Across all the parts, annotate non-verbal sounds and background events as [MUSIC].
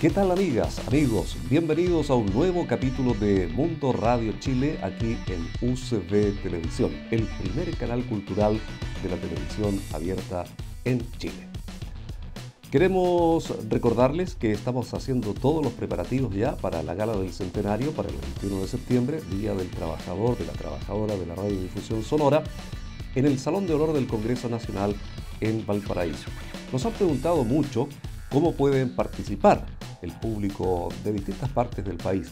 ¿Qué tal amigas, amigos? Bienvenidos a un nuevo capítulo de Mundo Radio Chile aquí en UCB Televisión, el primer canal cultural de la televisión abierta en Chile. Queremos recordarles que estamos haciendo todos los preparativos ya para la gala del centenario para el 21 de septiembre, Día del Trabajador, de la Trabajadora de la Radiodifusión Sonora, en el Salón de Honor del Congreso Nacional en Valparaíso. Nos han preguntado mucho cómo pueden participar el público de distintas partes del país.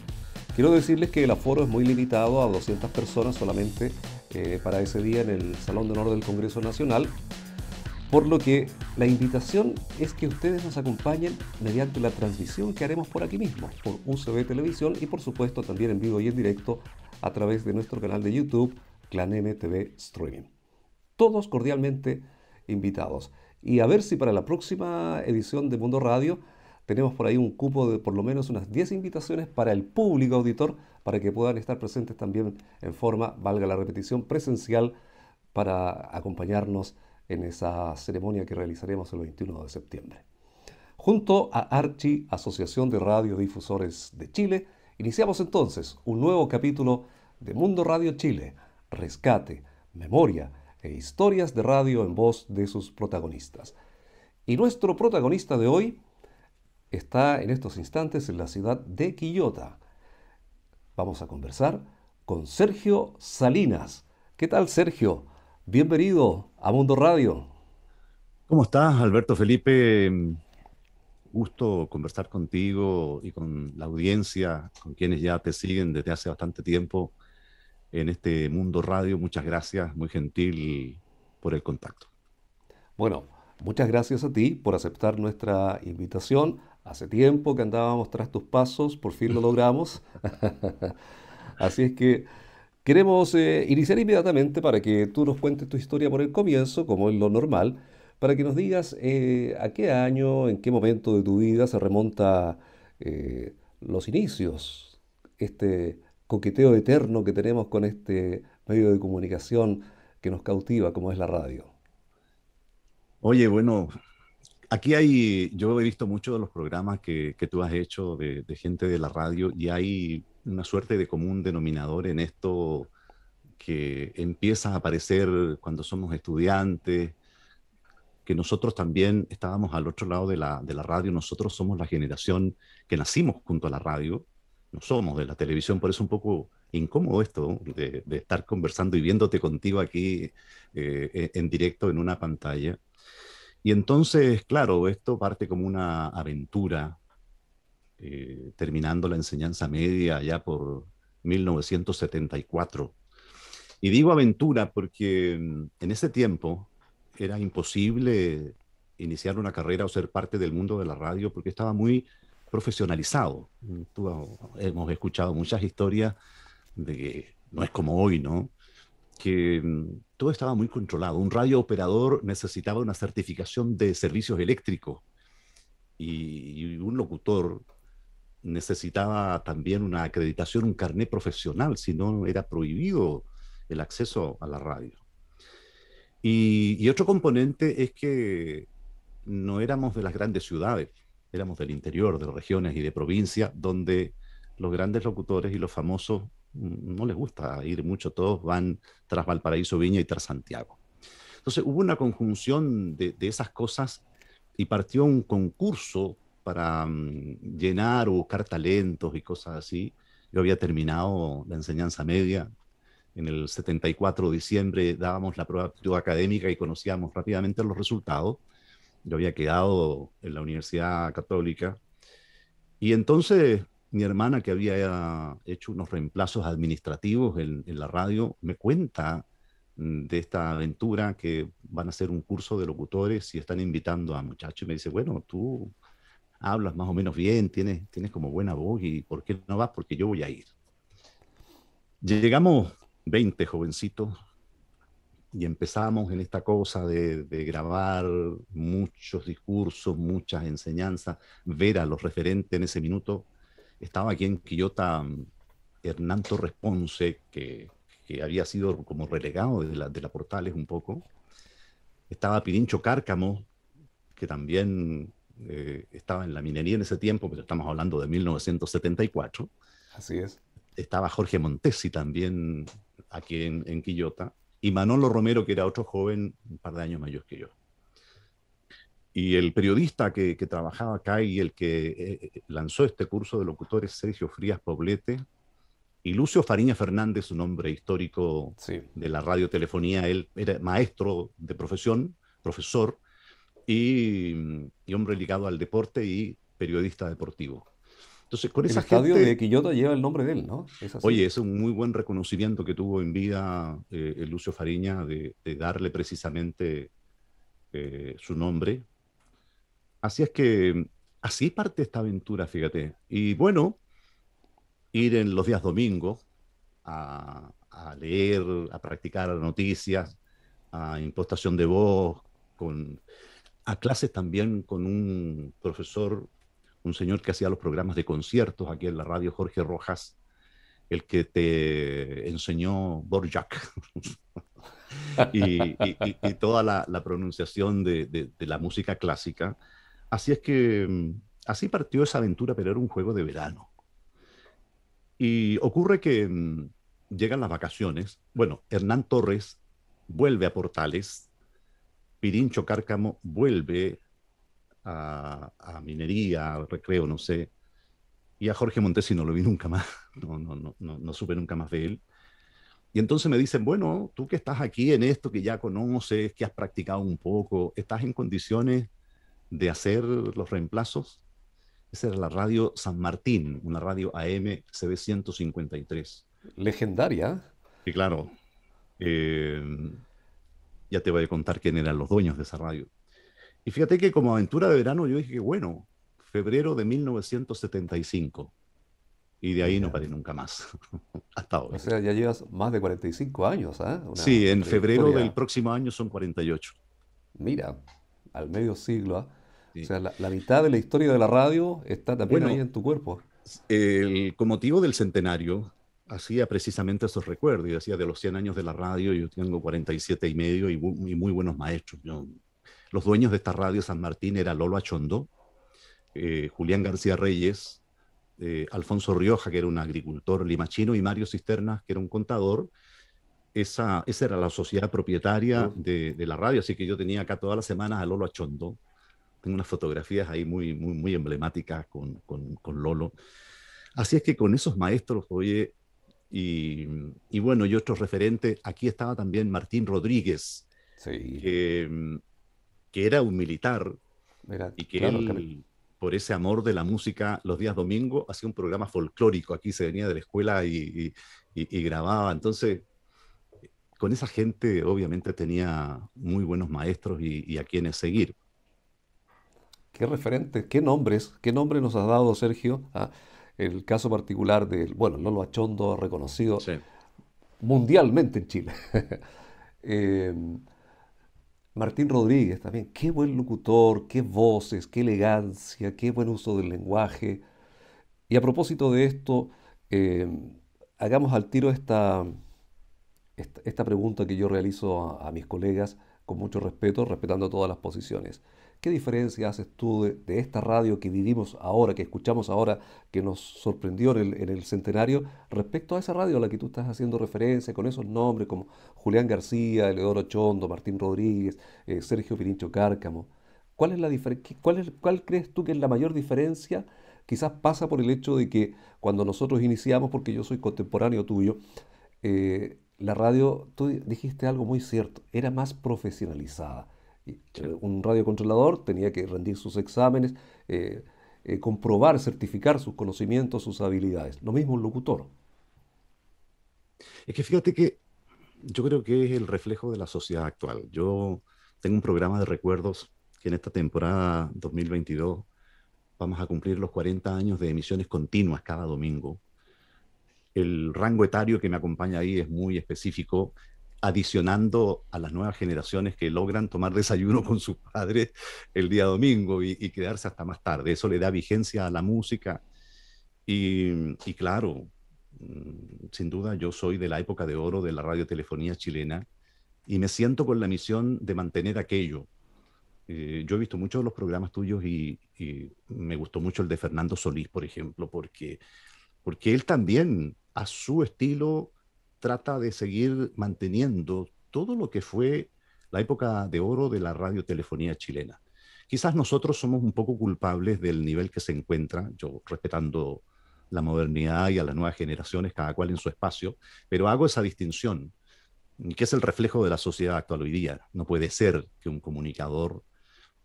Quiero decirles que el aforo es muy limitado a 200 personas solamente eh, para ese día en el Salón de Honor del Congreso Nacional, por lo que la invitación es que ustedes nos acompañen mediante la transmisión que haremos por aquí mismo, por UCB Televisión y por supuesto también en vivo y en directo a través de nuestro canal de YouTube, Clan MTV Streaming. Todos cordialmente invitados. Y a ver si para la próxima edición de Mundo Radio tenemos por ahí un cupo de por lo menos unas 10 invitaciones para el público auditor, para que puedan estar presentes también en forma, valga la repetición, presencial, para acompañarnos en esa ceremonia que realizaremos el 21 de septiembre. Junto a Archi, Asociación de Radiodifusores de Chile, iniciamos entonces un nuevo capítulo de Mundo Radio Chile, Rescate, Memoria, e historias de radio en voz de sus protagonistas. Y nuestro protagonista de hoy está en estos instantes en la ciudad de Quillota. Vamos a conversar con Sergio Salinas. ¿Qué tal, Sergio? Bienvenido a Mundo Radio. ¿Cómo estás, Alberto Felipe? Mm, gusto conversar contigo y con la audiencia, con quienes ya te siguen desde hace bastante tiempo en este mundo radio. Muchas gracias, muy gentil por el contacto. Bueno, muchas gracias a ti por aceptar nuestra invitación. Hace tiempo que andábamos tras tus pasos, por fin lo [LAUGHS] logramos. [LAUGHS] Así es que queremos eh, iniciar inmediatamente para que tú nos cuentes tu historia por el comienzo, como es lo normal, para que nos digas eh, a qué año, en qué momento de tu vida se remonta eh, los inicios, este coqueteo eterno que tenemos con este medio de comunicación que nos cautiva, como es la radio. Oye, bueno, aquí hay, yo he visto muchos de los programas que, tú has hecho de, gente de la radio y hay una suerte de común denominador en esto que empieza a aparecer cuando somos estudiantes, que nosotros también estábamos al otro lado de de la radio, nosotros somos la generación que nacimos junto a la radio, no somos de la televisión, por eso un poco incómodo esto de, estar conversando y viéndote contigo aquí eh, e, en directo en una pantalla. Y entonces, claro, esto parte como una aventura, eh, terminando la enseñanza media ya por 1974. Y digo aventura porque mm, en ese tiempo era imposible iniciar una carrera o ser parte del mundo de la radio porque estaba muy profesionalizado. Ah, hemos escuchado muchas historias de que no es como hoy, ¿no? Que mm, todo estaba muy controlado. Un radio operador necesitaba una certificación de servicios eléctricos y, un locutor necesitaba también una acreditación, un carnet profesional, si no era prohibido el acceso a la radio. y otro componente es que no éramos de las grandes ciudades éramos del interior, de regiones y de provincia, donde los grandes locutores y los famosos mm, no les gusta ir mucho, todos van tras Valparaíso, Viña y tras Santiago. Entonces hubo una conjunción de, esas cosas y partió un concurso para mm, llenar o buscar talentos y cosas así. Yo había terminado la enseñanza media. En el 74 de diciembre dábamos la prueba académica y conocíamos rápidamente los resultados. Yo había quedado en la Universidad Católica. Y entonces mi hermana, que había hecho unos reemplazos administrativos en, la radio, me cuenta mm, de esta aventura que van a hacer un curso de locutores y están invitando a muchachos. Y me dice, bueno, tú hablas más o menos bien, tienes, tienes como buena voz y ¿por qué no vas? Porque yo voy a ir. Llegamos 20 jovencitos y empezamos en esta cosa de, grabar muchos discursos, muchas enseñanzas, ver a los referentes en ese minuto. Estaba aquí en Quillota mm, Hernando Torres que, había sido como relegado de la, de Portales un poco. Estaba Pirincho Cárcamo, que también eh, estaba en la minería en ese tiempo, pero estamos hablando de 1974. Así es. Estaba Jorge Montesi también aquí en Quillota y Manolo Romero, que era otro joven, un par de años mayor que yo. Y el periodista que, trabajaba acá y el que eh, lanzó este curso de locutores, Sergio Frías Poblete, y Lucio Fariña Fernández, un hombre histórico de la radiotelefonía, él era maestro de profesión, profesor, y hombre ligado al deporte y periodista deportivo. Entonces, con esa el estadio de Quillota lleva el nombre de él, ¿no? Oye, es un muy buen reconocimiento que tuvo en vida eh, Lucio Fariña de, darle precisamente eh, su nombre. Así es que así parte esta aventura, fíjate. Y bueno, ir en los días domingos a, leer, a practicar noticias, a impostación de voz, a clases también con un profesor un señor que hacía los programas de conciertos aquí en la radio, Jorge Rojas, el que te enseñó Borjak [LAUGHS] y, toda la, pronunciación de, la música clásica. Así es que mm, así partió esa aventura, pero era un juego de verano. Y ocurre que mm, llegan las vacaciones. Bueno, Hernán Torres vuelve a Portales, Pirincho Cárcamo vuelve a, minería, recreo, no sé. Y a Jorge Montesi no lo vi nunca más, [LAUGHS] no, no, no, no, supe nunca más de él. Y entonces me dicen, bueno, tú que estás aquí en esto, que ya conoces, que has practicado un poco, ¿estás en condiciones de hacer los reemplazos? Esa era la radio San Martín, una radio AM CB 153. Legendaria. Y claro, eh, ya te voy a contar quién eran los dueños de esa radio. Y fíjate que como aventura de verano yo dije, bueno, febrero de 1975. Y de ahí no paré nunca más, [LAUGHS] hasta ahora. O sea, ya llevas más de 45 años, ¿eh? sí, en febrero del próximo año son 48. Mira, al medio siglo, ¿eh? O sea, la, mitad de la historia de la radio está también ahí en tu cuerpo. El, con motivo del centenario, hacía precisamente esos recuerdos. Y decía, de los 100 años de la radio, yo tengo 47 y medio y, y muy buenos maestros. Yo los dueños de esta radio San Martín era Lolo Achondo, eh, Julián García Reyes, eh, Alfonso Rioja, que era un agricultor limachino, y Mario Cisternas, que era un contador. Esa, esa era la sociedad propietaria de, la radio, así que yo tenía acá todas las semanas a Lolo Achondo. Tengo unas fotografías ahí muy, muy, muy emblemáticas con, Lolo. Así es que con esos maestros, oye, y, bueno, y otros referentes, aquí estaba también Martín Rodríguez, sí. Mm, que era un militar y que por ese amor de la música, los días domingo hacía un programa folclórico. Aquí se venía de la escuela y, grababa. Entonces, con esa gente obviamente tenía muy buenos maestros y, a quienes seguir. Qué referente, qué nombres, qué nombre nos has dado, Sergio. a ¿ah? El caso particular del, bueno, Lolo Achondo, reconocido mundialmente en Chile. [LAUGHS] Eh, Martín Rodríguez también, qué buen locutor, qué voces, qué elegancia, qué buen uso del lenguaje. Y a propósito de esto, em, hagamos al tiro esta, pregunta que yo realizo a mis colegas con mucho respeto, respetando todas las posiciones. ¿Qué diferencia haces tú de, esta radio que vivimos ahora, que escuchamos ahora, que nos sorprendió en el, centenario, respecto a esa radio a la que tú estás haciendo referencia, con esos nombres como Julián García, Eleodoro Chondo, Martín Rodríguez, eh, Sergio Pirincho Cárcamo? ¿Cuál, es la crees tú que es la mayor diferencia? Quizás pasa por el hecho de que cuando nosotros iniciamos, porque yo soy contemporáneo tuyo, eh, la radio, tú dijiste algo muy cierto, era más profesionalizada eh, un radiocontrolador tenía que rendir sus exámenes, eh, eh, comprobar, certificar sus conocimientos, sus habilidades. Lo mismo un locutor. Es que fíjate que yo creo que es el reflejo de la sociedad actual. Yo tengo un programa de recuerdos que en esta temporada 2022 vamos a cumplir los 40 años de emisiones continuas cada domingo. El rango etario que me acompaña ahí es muy específico adicionando a las nuevas generaciones que logran tomar desayuno con sus padres el día domingo y, quedarse hasta más tarde. Eso le da vigencia a la música. Y, claro, mm, sin duda yo soy de la época de oro de la radiotelefonía chilena y me siento con la misión de mantener aquello. Eh, yo he visto muchos de los programas tuyos y, me gustó mucho el de Fernando Solís, por ejemplo, porque, porque él también a su estilo trata de seguir manteniendo todo lo que fue la época de oro de la radiotelefonía chilena. Quizás nosotros somos un poco culpables del nivel que se encuentra, yo respetando la modernidad y a las nuevas generaciones, cada cual en su espacio, pero hago esa distinción, que es el reflejo de la sociedad actual hoy día. No puede ser que un comunicador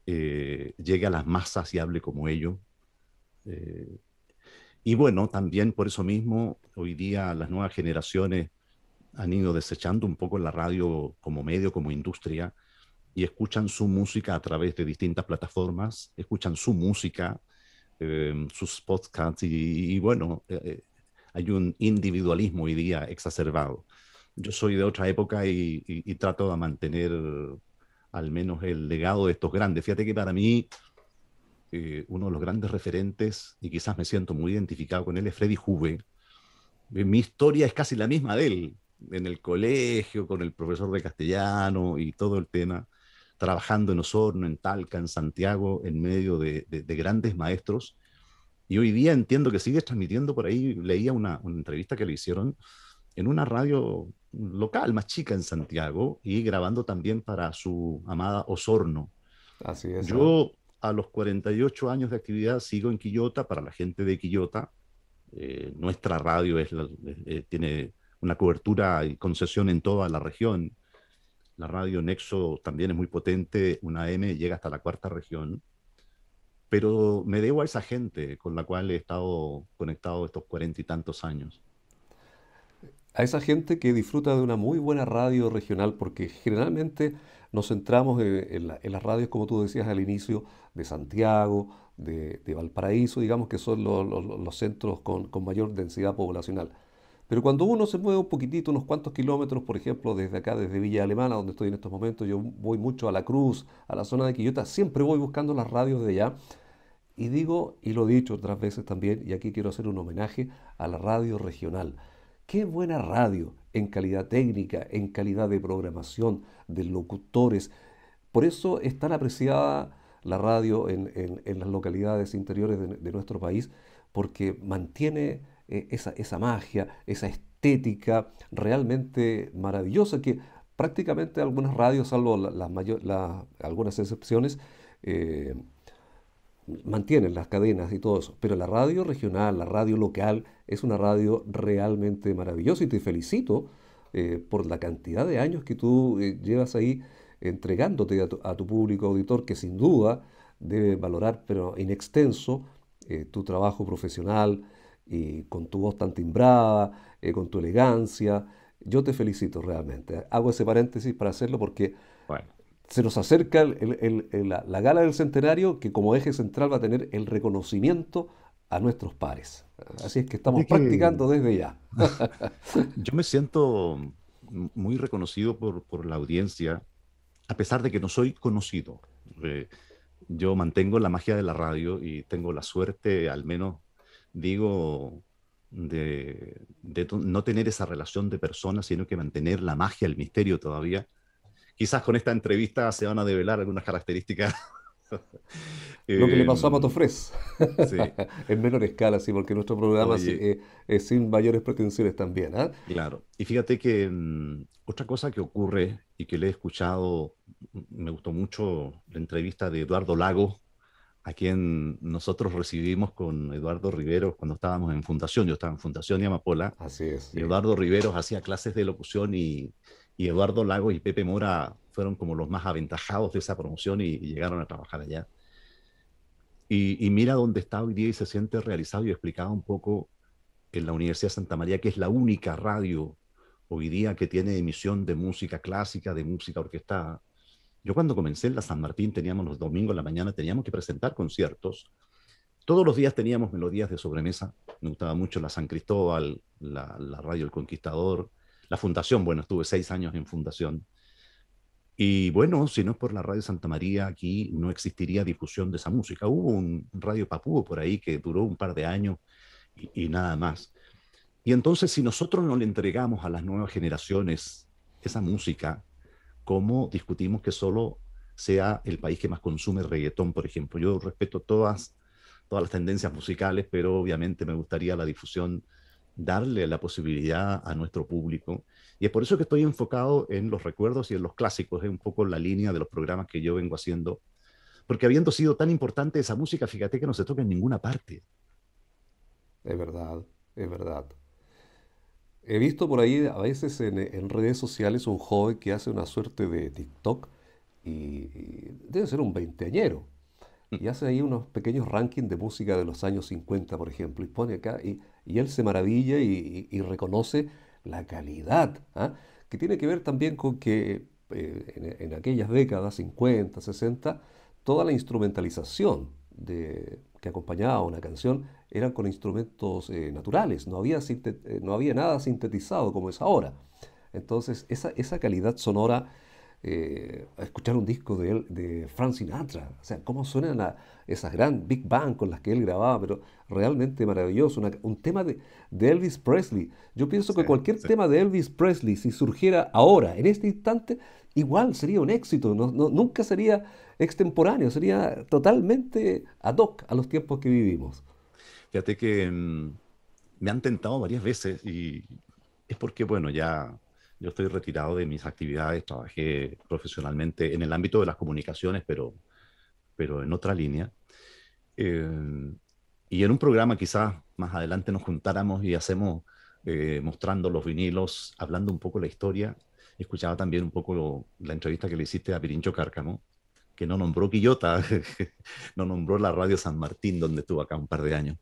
eh, llegue a las masas y hable como ellos. Eh, y bueno, también por eso mismo, hoy día las nuevas generaciones han ido desechando un poco la radio como medio, como industria, y escuchan su música a través de distintas plataformas, escuchan su música, em, sus podcasts, y, bueno, eh, eh, hay un individualismo hoy día exacerbado. Yo soy de otra época y, trato de mantener al menos el legado de estos grandes. Fíjate que para mí eh, uno de los grandes referentes, y quizás me siento muy identificado con él, es Freddy Juve. Mi historia es casi la misma de él en el colegio, con el profesor de castellano y todo el tema, trabajando en Osorno, en Talca, en Santiago, en medio de, grandes maestros. Y hoy día entiendo que sigue transmitiendo por ahí, leía una, entrevista que le hicieron en una radio local más chica en Santiago y grabando también para su amada Osorno. Así es. Yo a los 48 años de actividad sigo en Quillota, para la gente de Quillota, eh, nuestra radio es la, eh, tiene una cobertura y concesión en toda la región. La radio Nexo también es muy potente, una M llega hasta la cuarta región. Pero me debo a esa gente con la cual he estado conectado estos cuarenta y tantos años. A esa gente que disfruta de una muy buena radio regional, porque generalmente nos centramos en, las radios, como tú decías al inicio, de Santiago, de, de Valparaíso, digamos que son los, los, los centros con, con mayor densidad poblacional pero cuando uno se mueve un poquitito, unos cuantos kilómetros, por ejemplo, desde acá, desde Villa Alemana, donde estoy en estos momentos, yo voy mucho a La Cruz, a la zona de Quillota, siempre voy buscando las radios de allá. Y digo, y lo he dicho otras veces también, y aquí quiero hacer un homenaje a la radio regional. Qué buena radio en calidad técnica, en calidad de programación, de locutores. Por eso es tan apreciada la radio en, las localidades interiores de nuestro país, porque mantiene eh, esa, magia, esa estética realmente maravillosa que prácticamente algunas radios, salvo algunas excepciones, eh, mantienen las cadenas y todo eso. Pero la radio regional, la radio local, es una radio realmente maravillosa y te felicito eh, por la cantidad de años que tú llevas ahí entregándote a tu, público auditor que sin duda debe valorar, pero en extenso, tu trabajo profesional, y con tu voz tan timbrada, eh, con tu elegancia. Yo te felicito realmente. Hago ese paréntesis para hacerlo porque se nos acerca la, gala del centenario que como eje central va a tener el reconocimiento a nuestros pares. Así es que estamos practicando desde ya. [LAUGHS] Yo me siento muy reconocido por, por, la audiencia, a pesar de que no soy conocido. Eh, yo mantengo la magia de la radio y tengo la suerte, al menos digo, de, no tener esa relación de personas, sino que mantener la magia, el misterio todavía. Quizás con esta entrevista se van a develar algunas características [LAUGHS] Lo que le pasó a Mato em, Fres. [LAUGHS] en menor escala, sí, porque nuestro programa es, eh, eh, sin mayores pretensiones también. ¿ah? Claro. Y fíjate que em, otra cosa que ocurre y que le he escuchado, me gustó mucho la entrevista de Eduardo Lago a quien nosotros recibimos con Eduardo Riveros cuando estábamos en Fundación. Yo estaba en Fundación y Amapola. Así es. Eduardo Riveros hacía clases de locución y, Eduardo Lagos y Pepe Mora fueron como los más aventajados de esa promoción y, llegaron a trabajar allá. Y, y, mira dónde está hoy día y se siente realizado y explicado un poco en la Universidad de Santa María, que es la única radio hoy día que tiene emisión de música clásica, de música orquestada yo cuando comencé en la San Martín teníamos los domingos en la mañana, teníamos que presentar conciertos. Todos los días teníamos melodías de sobremesa. Me gustaba mucho la San Cristóbal, la, Radio El Conquistador, la Fundación. Bueno, estuve seis años en Fundación. Y bueno, si no es por la Radio Santa María, aquí no existiría difusión de esa música. Hubo un Radio Papúo por ahí que duró un par de años y nada más. Y entonces, si nosotros no le entregamos a las nuevas generaciones esa música, cómo discutimos que solo sea el país que más consume reggaetón, por ejemplo. Yo respeto todas, todas las tendencias musicales, pero obviamente me gustaría la difusión, darle la posibilidad a nuestro público. Y es por eso que estoy enfocado en los recuerdos y en los clásicos, es un poco la línea de los programas que yo vengo haciendo. Porque habiendo sido tan importante esa música, fíjate que no se toca en ninguna parte. Es verdad, es verdad. He visto por ahí a veces en, redes sociales un joven que hace una suerte de TikTok y, debe ser un veinteañero. Mm. Y hace ahí unos pequeños rankings de música de los años 50, por ejemplo, y pone acá, y, él se maravilla y, reconoce la calidad, ¿ah? que tiene que ver también con que eh, en, en aquellas décadas, 50, 60, toda la instrumentalización de, que acompañaba una canción eran con instrumentos eh, naturales, no había, eh, no había nada sintetizado como es ahora. Entonces, esa, esa calidad sonora eh, a escuchar un disco de, él, de Frank Sinatra. O sea, cómo suenan esas gran Big Bang con las que él grababa, pero realmente maravilloso. un tema de, Elvis Presley. Yo pienso que cualquier tema de Elvis Presley, si surgiera ahora, en este instante, igual sería un éxito. nunca sería extemporáneo, sería totalmente ad hoc a los tiempos que vivimos. Fíjate que mm, me han tentado varias veces y es porque, bueno, ya yo estoy retirado de mis actividades, trabajé profesionalmente en el ámbito de las comunicaciones, pero, pero en otra línea. Eh, y en un programa quizás más adelante nos juntáramos y hacemos eh, mostrando los vinilos, hablando un poco la historia. Escuchaba también un poco la entrevista que le hiciste a Pirincho Cárcamo, que no nombró Quillota, [LAUGHS] no nombró la radio San Martín donde estuvo acá un par de años.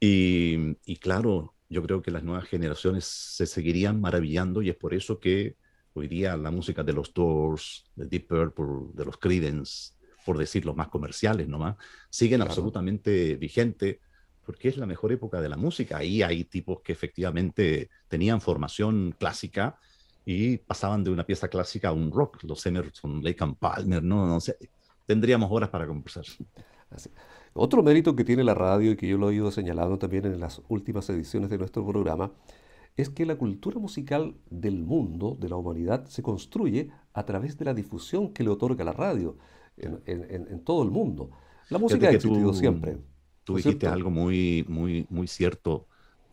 Y, y claro, yo creo que las nuevas generaciones se seguirían maravillando y es por eso que hoy día la música de los Doors, de Deep Purple, de los Creedence, por decirlo, los más comerciales nomás, siguen absolutamente vigente porque es la mejor época de la música. Ahí hay tipos que efectivamente tenían formación clásica y pasaban de una pieza clásica a un rock, los Emerson, Lake and Palmer, no, no sé, tendríamos horas para conversar. Así. Otro mérito que tiene la radio y que yo lo he ido señalando también en las últimas ediciones de nuestro programa es que la cultura musical del mundo, de la humanidad, se construye a través de la difusión que le otorga la radio en, todo el mundo. La música ha existido siempre. Tú dijiste algo muy, muy, muy cierto.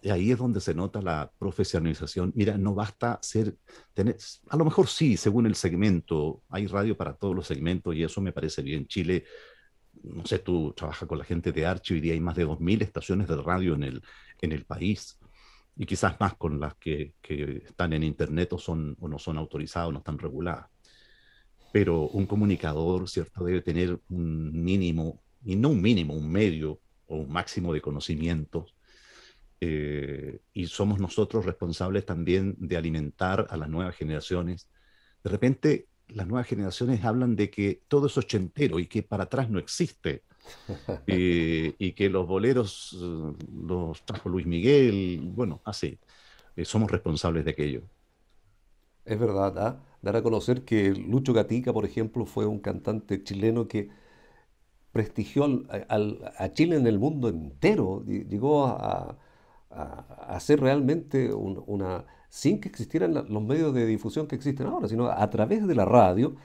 Ahí es donde se nota la profesionalización. Mira, no basta ser, tener, a lo mejor sí, según el segmento, hay radio para todos los segmentos y eso me parece bien. Chile no sé, tú trabajas con la gente de Archie, hoy día hay más de 2.000 estaciones de radio en el, en el país y quizás más con las que, están en Internet o, son, o no son autorizadas o no están reguladas. Pero un comunicador, ¿cierto?, debe tener un mínimo, y no un mínimo, un medio o un máximo de conocimientos. Eh, y somos nosotros responsables también de alimentar a las nuevas generaciones. De repente, las nuevas generaciones hablan de que todo es ochentero y que para atrás no existe. [LAUGHS] Eh, y que los boleros eh, los trajo Luis Miguel, bueno, así, eh, somos responsables de aquello. Es verdad, ¿ah? dar a conocer que Lucho Gatica, por ejemplo, fue un cantante chileno que prestigió a Chile en el mundo entero, llegó a, ser realmente una sin que existieran los medios de difusión que existen ahora, sino a través de la radio.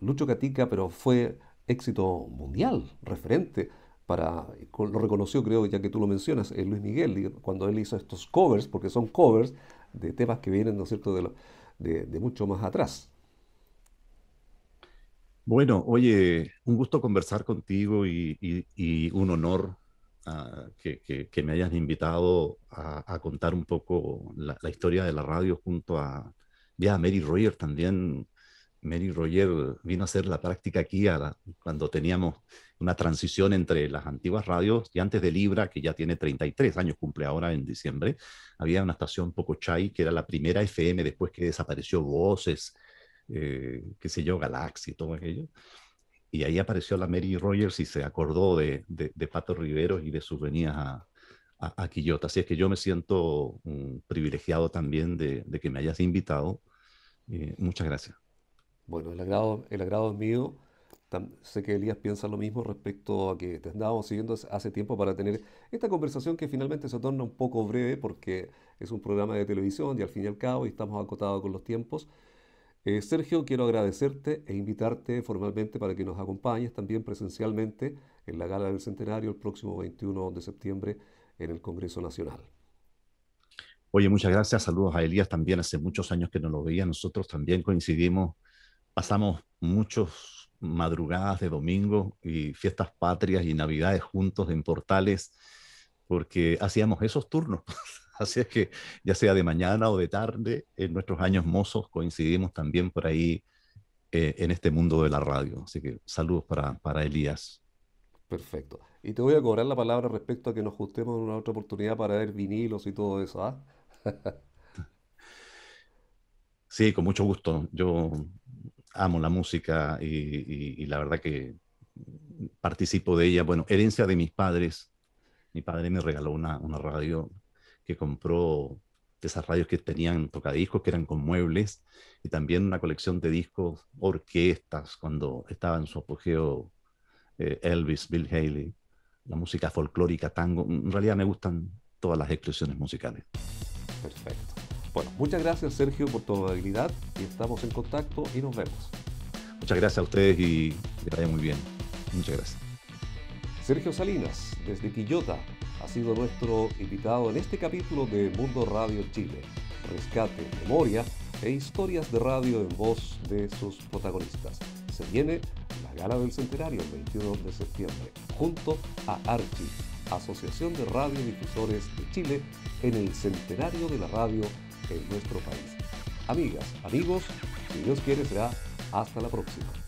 Lucho Catica, pero fue éxito mundial, referente para, eh, lo reconoció creo ya que tú lo mencionas, eh, Luis Miguel, cuando él hizo estos covers, porque son covers de temas que vienen, ¿no es cierto?, de, de, mucho más atrás. Bueno, oye, un gusto conversar contigo y un honor Ah, que, me hayas invitado a, contar un poco la, historia de la radio junto a, ya, Mary Roger también. Mary Roger vino a hacer la práctica aquí a cuando teníamos una transición entre las antiguas radios y antes de Libra, que ya tiene 33 años, cumple ahora en diciembre, había una estación Poco Chai que era la primera FM después que desapareció Voces, eh, qué sé yo, Galaxy, todo aquello. Y ahí apareció la Mary Rogers y se acordó de, de, Pato Riveros y de sus venidas a, a, Quillota. Así es que yo me siento mm, privilegiado también de, que me hayas invitado. Eh, muchas gracias. Bueno, el agrado, el agrado es mío. Sé que Elías piensa lo mismo respecto a que te andábamos siguiendo hace tiempo para tener esta conversación que finalmente se torna un poco breve porque es un programa de televisión y al fin y al cabo estamos acotados con los tiempos. Eh, Sergio, quiero agradecerte e invitarte formalmente para que nos acompañes también presencialmente en la Gala del Centenario el próximo 21 de septiembre en el Congreso Nacional. Oye, muchas gracias. Saludos a Elías también. Hace muchos años que no lo veía. Nosotros también coincidimos. Pasamos muchas madrugadas de domingo y fiestas patrias y navidades juntos en portales porque hacíamos esos turnos. [LAUGHS] Así es que ya sea de mañana o de tarde, en nuestros años mozos coincidimos también por ahí eh, en este mundo de la radio. Así que saludos para, Elías. Perfecto. Y te voy a cobrar la palabra respecto a que nos gustemos en una otra oportunidad para ver vinilos y todo eso. ¿ah? [LAUGHS] sí, con mucho gusto. Yo amo la música y, la verdad que participo de ella. Bueno, herencia de mis padres. Mi padre me regaló una, una radio que compró de esas radios que tenían tocadiscos, que eran con muebles, y también una colección de discos, orquestas, cuando estaba en su apogeo eh, Elvis, Bill Haley, la música folclórica, tango. En realidad me gustan todas las expresiones musicales. Perfecto. Bueno, muchas gracias Sergio por tu habilidad y estamos en contacto y nos vemos. Muchas gracias a ustedes y que vaya muy bien. Muchas gracias. Sergio Salinas, desde Quillota, ha sido nuestro invitado en este capítulo de Mundo Radio Chile. Rescate, memoria e historias de radio en voz de sus protagonistas. Se viene la gala del centenario el 21 de septiembre, junto a Archi, Asociación de Radiodifusores de Chile, en el centenario de la radio en nuestro país. Amigas, amigos, si Dios quiere será hasta la próxima.